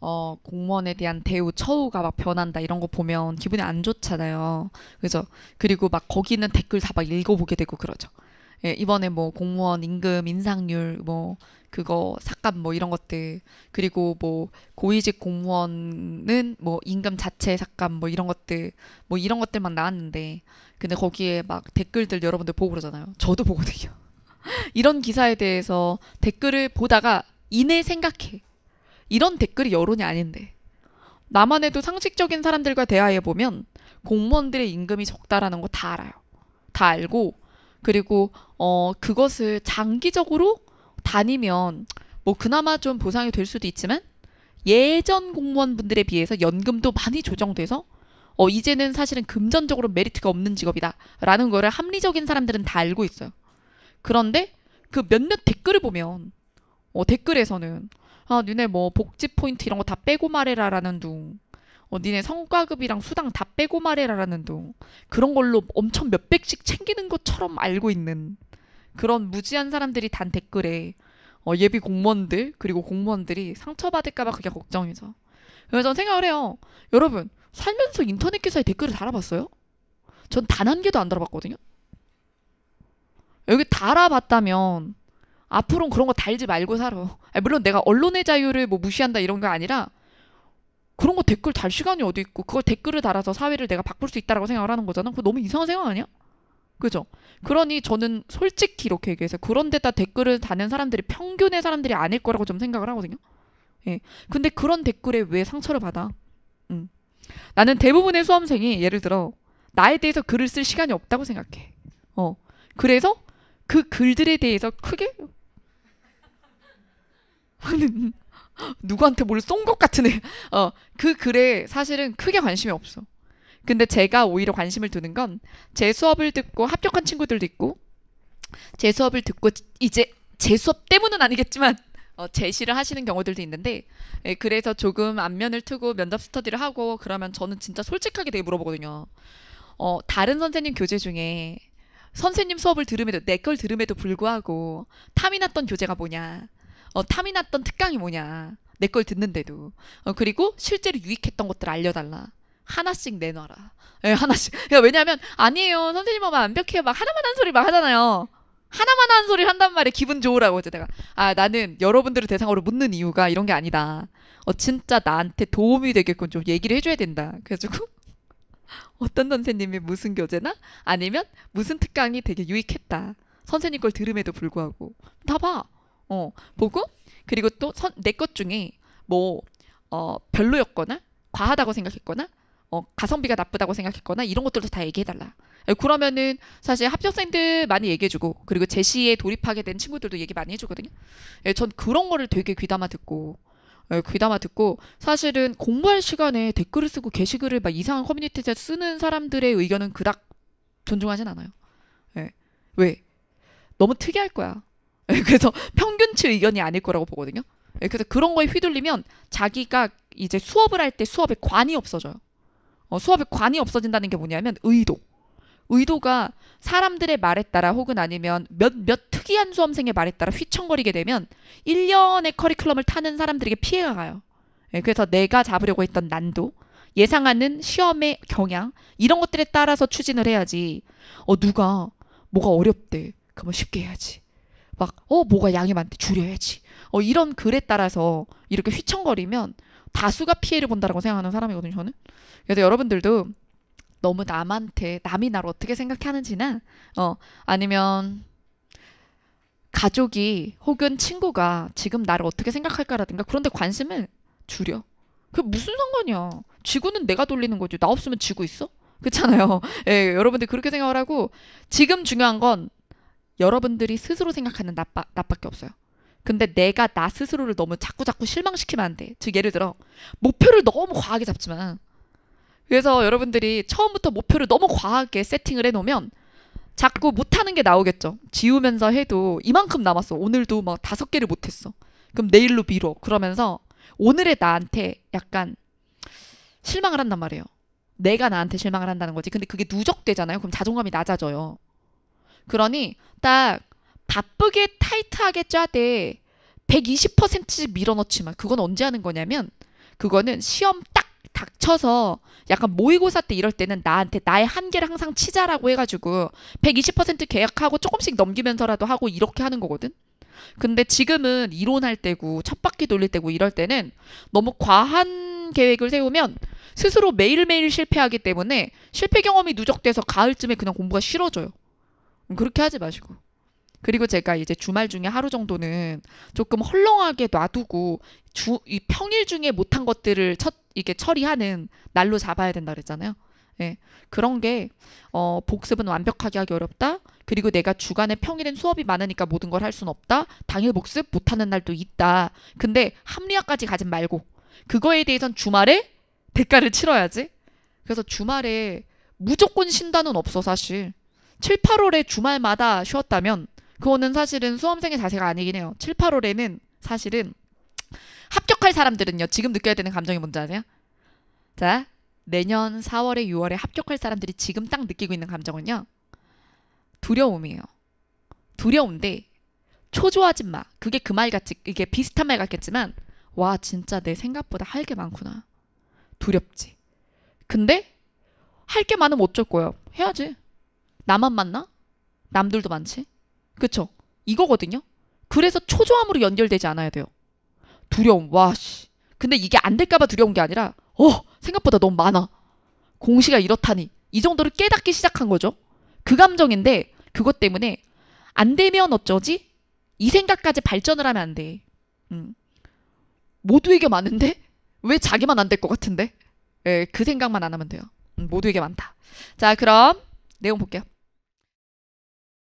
어, 공무원에 대한 대우, 처우가 막 변한다 이런 거 보면 기분이 안 좋잖아요. 그래서 그리고 막 거기는 댓글 다 막 읽어보게 되고 그러죠. 예, 이번에 뭐 공무원 임금 인상률 뭐 그거 삭감 뭐 이런 것들 그리고 뭐 고위직 공무원은 뭐 임금 자체 삭감 뭐 이런 것들 뭐 이런 것들만 나왔는데 근데 거기에 막 댓글들 여러분들 보고 그러잖아요. 저도 보거든요. 이런 기사에 대해서 댓글을 보다가 이내 생각해. 이런 댓글이 여론이 아닌데. 나만 해도 상식적인 사람들과 대화해 보면 공무원들의 임금이 적다라는 거 다 알아요. 다 알고 그리고 어 그것을 장기적으로 다니면 뭐 그나마 좀 보상이 될 수도 있지만 예전 공무원분들에 비해서 연금도 많이 조정돼서 어 이제는 사실은 금전적으로 메리트가 없는 직업이다라는 거를 합리적인 사람들은 다 알고 있어요. 그런데 그 몇몇 댓글을 보면 어 댓글에서는 아, 니네 뭐 복지 포인트 이런 거 다 빼고 말해라라는 둥. 어, 니네 성과급이랑 수당 다 빼고 말해라라는 둥. 그런 걸로 엄청 몇백씩 챙기는 것처럼 알고 있는 그런 무지한 사람들이 단 댓글에 어, 예비 공무원들 그리고 공무원들이 상처받을까봐 그게 걱정이죠. 그래서 저는 생각을 해요. 여러분 살면서 인터넷 기사에 댓글을 달아봤어요? 전 단 한 개도 안 달아봤거든요. 여기 달아봤다면 앞으로는 그런 거 달지 말고 살아. 아니, 물론 내가 언론의 자유를 뭐 무시한다 이런 게 아니라 그런 거 댓글 달 시간이 어디 있고 그걸 댓글을 달아서 사회를 내가 바꿀 수 있다라고 생각을 하는 거잖아. 그거 너무 이상한 생각 아니야? 그죠? 그러니 저는 솔직히 이렇게 얘기해서 그런 데다 댓글을 다는 사람들이 평균의 사람들이 아닐 거라고 좀 생각을 하거든요. 예. 근데 그런 댓글에 왜 상처를 받아? 음. 나는 대부분의 수험생이 예를 들어 나에 대해서 글을 쓸 시간이 없다고 생각해. 어. 그래서 그 글들에 대해서 크게 하는 누구한테 뭘 쏜 것 같은 애. 어, 그 글에 사실은 크게 관심이 없어. 근데 제가 오히려 관심을 두는 건 제 수업을 듣고 합격한 친구들도 있고 제 수업을 듣고 이제 제 수업 때문은 아니겠지만 어, 제시를 하시는 경우들도 있는데 예, 그래서 조금 안면을 트고 면접 스터디를 하고 그러면 저는 진짜 솔직하게 되게 물어보거든요. 어, 다른 선생님 교재 중에 선생님 수업을 들음에도 내 걸 들음에도 불구하고 탐이 났던 교재가 뭐냐 어, 탐이 났던 특강이 뭐냐. 내 걸 듣는데도. 어, 그리고 실제로 유익했던 것들 알려달라. 하나씩 내놔라. 예, 하나씩. 야, 그러니까 왜냐면, 아니에요. 선생님은 완벽해요. 막 하나만 한 소리 막 하잖아요. 하나만 한소리 한단 말에 기분 좋으라고 이제 내가 아 나는 여러분들을 대상으로 묻는 이유가 이런 게 아니다. 어 진짜 나한테 도움이 되겠군좀 얘기를 해줘야 된다. 그래가지고 어떤 선생님이 무슨 교재나 아니면 무슨 특강이 되게 유익했다. 선생님 걸 들음에도 불구하고 다 봐. 어, 보고 그리고 또 내 것 중에 뭐 어, 별로였거나 과하다고 생각했거나 어, 가성비가 나쁘다고 생각했거나 이런 것들도 다 얘기해달라. 예, 그러면은 사실 합격생들 많이 얘기해주고 그리고 제시에 돌입하게 된 친구들도 얘기 많이 해주거든요. 예, 전 그런 거를 되게 귀담아 듣고 예, 귀담아 듣고 사실은 공부할 시간에 댓글을 쓰고 게시글을 막 이상한 커뮤니티에서 쓰는 사람들의 의견은 그닥 존중하진 않아요. 예. 왜? 너무 특이할 거야. 그래서 평균치 의견이 아닐 거라고 보거든요. 예, 그래서 그런 거에 휘둘리면 자기가 이제 수업을 할 때 수업에 관이 없어져요. 어, 수업에 관이 없어진다는 게 뭐냐면 의도. 의도가 사람들의 말에 따라 혹은 아니면 몇, 몇 특이한 수험생의 말에 따라 휘청거리게 되면 1년의 커리큘럼을 타는 사람들에게 피해가 가요. 예, 그래서 내가 잡으려고 했던 난도, 예상하는 시험의 경향, 이런 것들에 따라서 추진을 해야지. 어, 누가 뭐가 어렵대. 그러면 쉽게 해야지. 막, 어, 뭐가 양이 많대. 줄여야지. 어, 이런 글에 따라서 이렇게 휘청거리면 다수가 피해를 본다라고 생각하는 사람이거든요, 저는. 그래서 여러분들도 너무 남한테, 남이 나를 어떻게 생각하는지나, 어, 아니면 가족이 혹은 친구가 지금 나를 어떻게 생각할까라든가 그런데 관심을 줄여. 그 무슨 상관이야. 지구는 내가 돌리는 거지. 나 없으면 지구 있어? 그렇잖아요. 예, 여러분들 그렇게 생각을 하고 지금 중요한 건 여러분들이 스스로 생각하는 나빠, 나밖에 없어요. 근데 내가 나 스스로를 너무 자꾸 자꾸 실망시키면 안 돼. 즉 예를 들어 목표를 너무 과하게 잡지만 그래서 여러분들이 처음부터 목표를 너무 과하게 세팅을 해놓으면 자꾸 못하는 게 나오겠죠. 지우면서 해도 이만큼 남았어. 오늘도 막 다섯 개를 못했어. 그럼 내일로 미뤄. 그러면서 오늘의 나한테 약간 실망을 한단 말이에요. 내가 나한테 실망을 한다는 거지. 근데 그게 누적되잖아요. 그럼 자존감이 낮아져요. 그러니 딱 바쁘게 타이트하게 짜되 120%씩 밀어넣지만 그건 언제 하는 거냐면 그거는 시험 딱 닥쳐서 약간 모의고사 때 이럴 때는 나한테 나의 한계를 항상 치자라고 해가지고 120% 계약하고 조금씩 넘기면서라도 하고 이렇게 하는 거거든. 근데 지금은 이론할 때고 첫 바퀴 돌릴 때고 이럴 때는 너무 과한 계획을 세우면 스스로 매일매일 실패하기 때문에 실패 경험이 누적돼서 가을쯤에 그냥 공부가 싫어져요. 그렇게 하지 마시고. 그리고 제가 이제 주말 중에 하루 정도는 조금 헐렁하게 놔두고 주, 이 평일 중에 못한 것들을 첫, 이게 처리하는 날로 잡아야 된다 그랬잖아요. 예. 그런 게, 어, 복습은 완벽하게 하기 어렵다. 그리고 내가 주간에 평일엔 수업이 많으니까 모든 걸 할 순 없다. 당일 복습 못하는 날도 있다. 근데 합리화까지 가진 말고, 그거에 대해선 주말에 대가를 치러야지. 그래서 주말에 무조건 쉰다는 없어, 사실. 7, 8월에 주말마다 쉬었다면 그거는 사실은 수험생의 자세가 아니긴 해요. 7, 8월에는 사실은 합격할 사람들은요. 지금 느껴야 되는 감정이 뭔지 아세요? 자, 내년 4월에 6월에 합격할 사람들이 지금 딱 느끼고 있는 감정은요. 두려움이에요. 두려운데 초조하지 마. 그게 그 말 같이 이게 비슷한 말 같겠지만 와 진짜 내 생각보다 할 게 많구나. 두렵지. 근데 할 게 많으면 어쩔 거야. 해야지. 나만 만나? 남들도 많지? 그쵸? 이거거든요? 그래서 초조함으로 연결되지 않아야 돼요. 두려움, 와, 씨. 근데 이게 안 될까봐 두려운 게 아니라, 어, 생각보다 너무 많아. 공시가 이렇다니. 이 정도를 깨닫기 시작한 거죠. 그 감정인데, 그것 때문에, 안 되면 어쩌지? 이 생각까지 발전을 하면 안 돼. 음. 모두에게 많은데? 왜 자기만 안 될 것 같은데? 예, 그 생각만 안 하면 돼요. 음, 모두에게 많다. 자, 그럼 내용 볼게요.